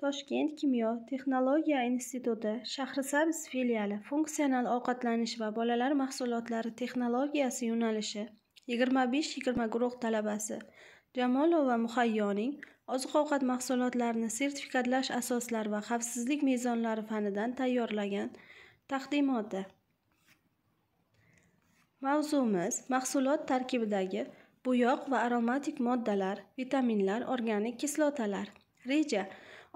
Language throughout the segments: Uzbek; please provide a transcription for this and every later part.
toshkent kimyo texnologiya instituti shahrisabz filiali funksional ovqatlanish va bolalar mahsulotlari texnologiyasi yo'nalishi yigirma besh yigirma guruh talabasi jamolova muhayyoning oziq ovqat mahsulotlarini sertifikatlash asoslari va xavfsizlik mezonlari fanidan tayyorlagan taqdimoti mavzumiz mahsulot tarkibidagi bo'yoq va aromatik moddalar vitaminlar organik kislotalar reja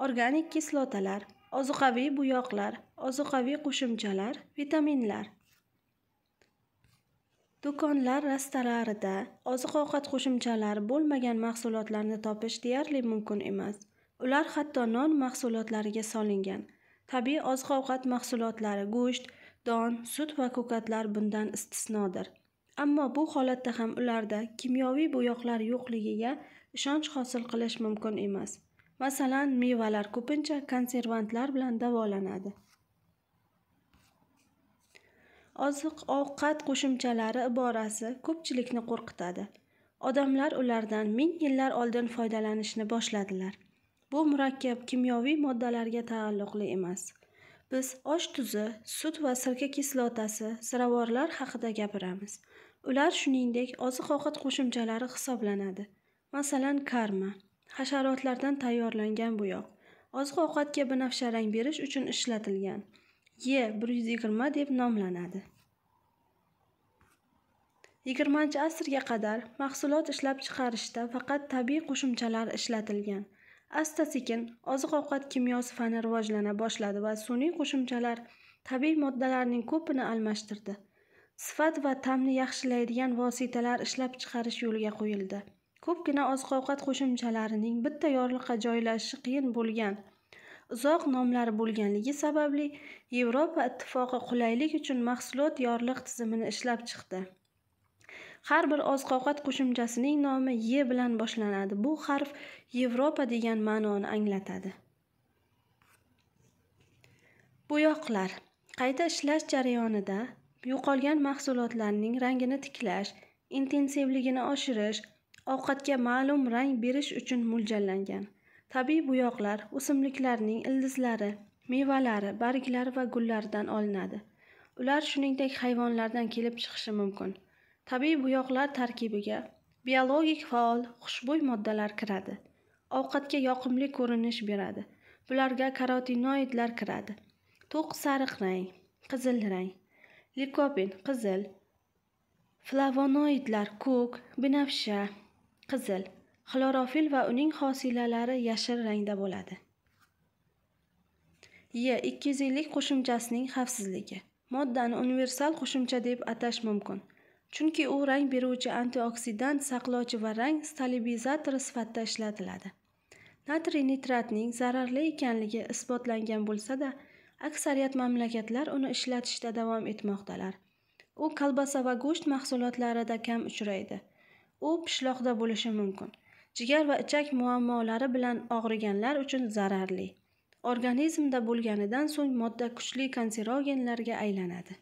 organik kislotalar ozuqaviy bo'yoqlar ozuqaviy qo'shimchalar vitaminlar do'konlar rastalarida oziq ovqat qo'shimchalari bo'lmagan mahsulotlarni topish deyarli mumkin emas ular hatto non mahsulotlariga solingan tabiiy oziq ovqat mahsulotlari go'sht don sut va ko'katlar bundan istisnodir ammo bu holatda ham ularda kimyoviy bo'yoqlar yo'qligiga ishonch hosil qilish mumkin emas masalan mevalar ko'pincha konservantlar bilan davolanadi oziq ovqat qo'shimchalari iborasi ko'pchilikni qo'rqitadi odamlar ulardan ming yillar oldin foydalanishni boshladilar bu murakkab kimyoviy moddalarga taalluqli emas biz osh tuzi sut va sirka kislotasi ziravorlar haqida gapiramiz ular shuningdek oziq ovqat qo'shimchalari hisoblanadi masalan karma hasharotlardan tayyorlangan bo'yoq oziq ovqatga binafsha rang berish uchun ishlatilgan e bir yuz yigirma deb nomlanadi yigirmanchi asrga qadar mahsulot ishlab chiqarishda faqat tabiiy qo'shimchalar ishlatilgan asta sekin oziq ovqat kimyosi fani rivojlana boshladi va sun'iy qo'shimchalar tabiiy moddalarning ko'pini almashtirdi sifat va ta'mni yaxshilaydigan vositalar ishlab chiqarish yo'lga qo'yildi ko'pgina oziq ovqat qo'shimchalarining bitta yorliqqa joylashishi qiyin bo'lgan uzoq nomlari bo'lganligi sababli yevropa ittifoqi qulaylik uchun mahsulot yorliq tizimini ishlab chiqdi har bir oziq ovqat qo'shimchasining nomi ye bilan boshlanadi bu harf yevropa degan ma'noni anglatadi bo'yoqlar qayta ishlash jarayonida yo'qolgan mahsulotlarning rangini tiklash intensivligini oshirish ovqatga ma'lum rang berish uchun mo'ljallangan tabiiy bo'yoqlar o'simliklarning ildizlari mevalari barglari va gullaridan olinadi ular shuningdek hayvonlardan kelib chiqishi mumkin tabiiy bo'yoqlar tarkibiga biologik faol xushbo'y moddalar kiradi ovqatga yoqimli ko'rinish beradi bularga karotinoidlar kiradi to'q sariq rang qizil rang likopin qizil flavonoidlar ko'k binafsha qizil xlorofil va uning xosilalari yashil rangda bo'ladi y 250lik qo'shimchasining xavfsizligi moddani universal qo'shimcha deb atash mumkin chunki u rang beruvchi antioksidant saqlovchi va rang stabilizatori sifatida ishlatiladi natriy nitratning zararli ekanligi isbotlangan bo'lsa-da, aksariyat mamlakatlar uni ishlatishda davom etmoqdalar u kolbasa va go'sht mahsulotlarida kam uchraydi u pishloqda bo'lishi mumkin jigar va ichak muammolari bilan og'riganlar uchun zararli organizmda bo'lganidan so'ng modda kuchli kanserogenlarga aylanadi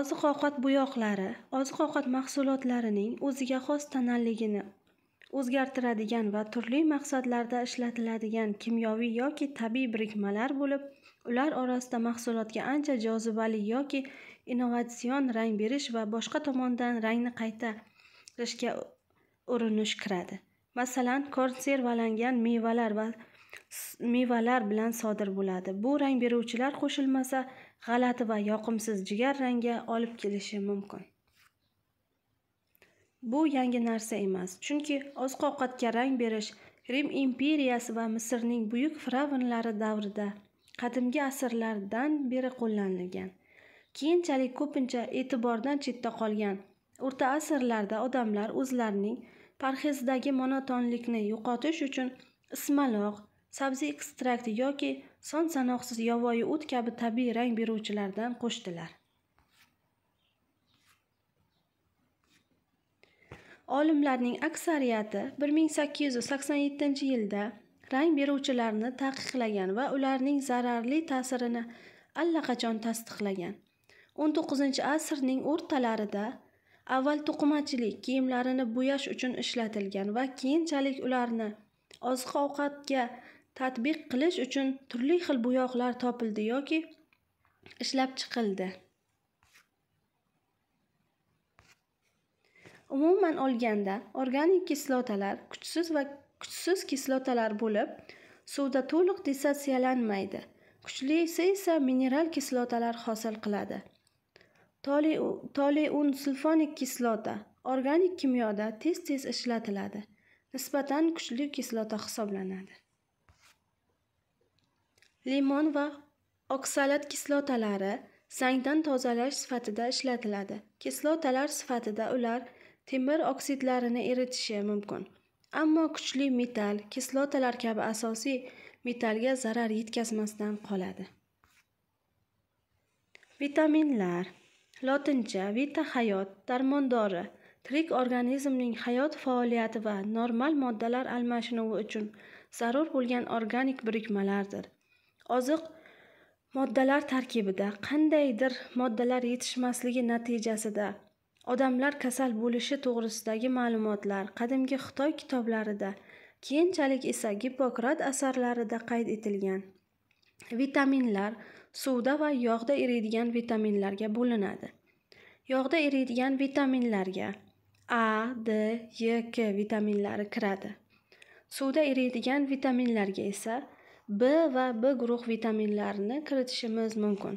oziq ovqat bo'yoqlari oziq ovqat mahsulotlarining o'ziga xos tanalligini o'zgartiradigan va turli maqsadlarda ishlatiladigan kimyoviy yoki tabiiy birikmalar bo'lib ular orasida mahsulotga ancha jozibali yoki innovatsion rang berish va boshqa tomondan rangni qaytarishga urinish kiradi masalan konservalangan mevalar va mevalar bilan sodir bo'ladi bu rang beruvchilar qo'shilmasa g'alati va yoqimsiz jigar rangga olib kelishi mumkin bu yangi narsa emas chunki oziq ovqatga rang berish rim imperiyasi va misrning buyuk fir'avnlari davrida qadimgi asrlardan beri qo'llanilgan keyinchalik ko'pincha e'tibordan chetda qolgan o'rta asrlarda odamlar o'zlarining parxezdagi monotonlikni yo'qotish uchun ismaloq sabzi ekstrakti yoki son sanoqsiz yovvoyi o't kabi tabiiy rang beruvchilardan qo'shdilar Olimlarning aksariyati 1887 yilda rang beruvchilarni taqiqlagan va ularning zararli ta'sirini allaqachon tasdiqlagan. 19-asrning o'rtalarida avval to'qimachilik kiyimlarini bo'yash uchun ishlatilgan va keyinchalik ularni oziq-ovqatga tatbiq qilish uchun turli xil bo'yoqlar topildi yoki ishlab chiqildi. umuman olganda organik kislotalar kuchsiz va kuchsiz kislotalar bo'lib suvda to'liq dissotsiyalanmaydi kuchlisi esa mineral kislotalar hosil qiladi un sulfonik kislota organik kimyoda tez tez ishlatiladi nisbatan kuchli kislota hisoblanadi limon va oksalat kislotalari sangdan tozalash sifatida ishlatiladi kislotalar sifatida ular temir oksidlarini eritishi mumkin ammo kuchli metal kislotalar kabi asosiy metalga zarar yetkazmasdan qoladi vitaminlar lotincha vita hayot darmondori tirik organizmning hayot faoliyati va normal moddalar almashinuvi uchun zarur bo'lgan organik birikmalardir oziq moddalar tarkibida qandaydir moddalar yetishmasligi natijasida odamlar kasal bo'lishi to'g'risidagi ma'lumotlar qadimgi xitoy kitoblarida keyinchalik esa gippokrat asarlarida qayd etilgan vitaminlar suvda va yog'da eriydigan vitaminlarga bo'linadi yog'da eriydigan vitaminlarga a d e k vitaminlari kiradi suvda eriydigan vitaminlarga esa b va b guruh vitaminlarini kiritishimiz mumkin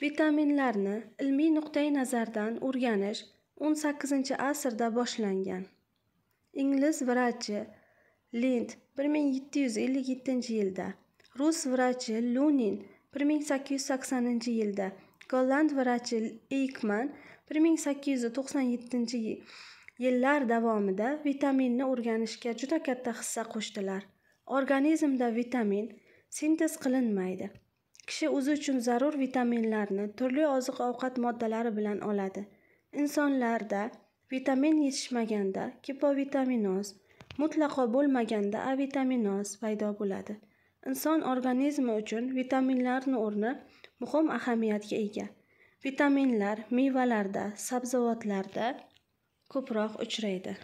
Vitaminlarni ilmiy nuqtai nazardan o'rganish 18-asrda boshlangan. Ingliz vrachi Lind 1757-yilda, rus vrachi Lunin 1880-yilda, golland vrachi Eikman 1897-yillar davomida vitaminni o'rganishga juda katta hissa qo'shdilar. Organizmda vitamin sintez qilinmaydi. Kishi o'zi uchun zarur vitaminlarni turli oziq-ovqat moddalari bilan oladi. Insonlarda vitamin yetishmaganda kipovitaminoz mutlaqo bo'lmaganda A vitaminoz paydo bo'ladi. Inson organizmi uchun vitaminlarni o'rni muhim ahamiyatga ega. Vitaminlar mevalarda, sabzavotlarda ko'proq uchraydi.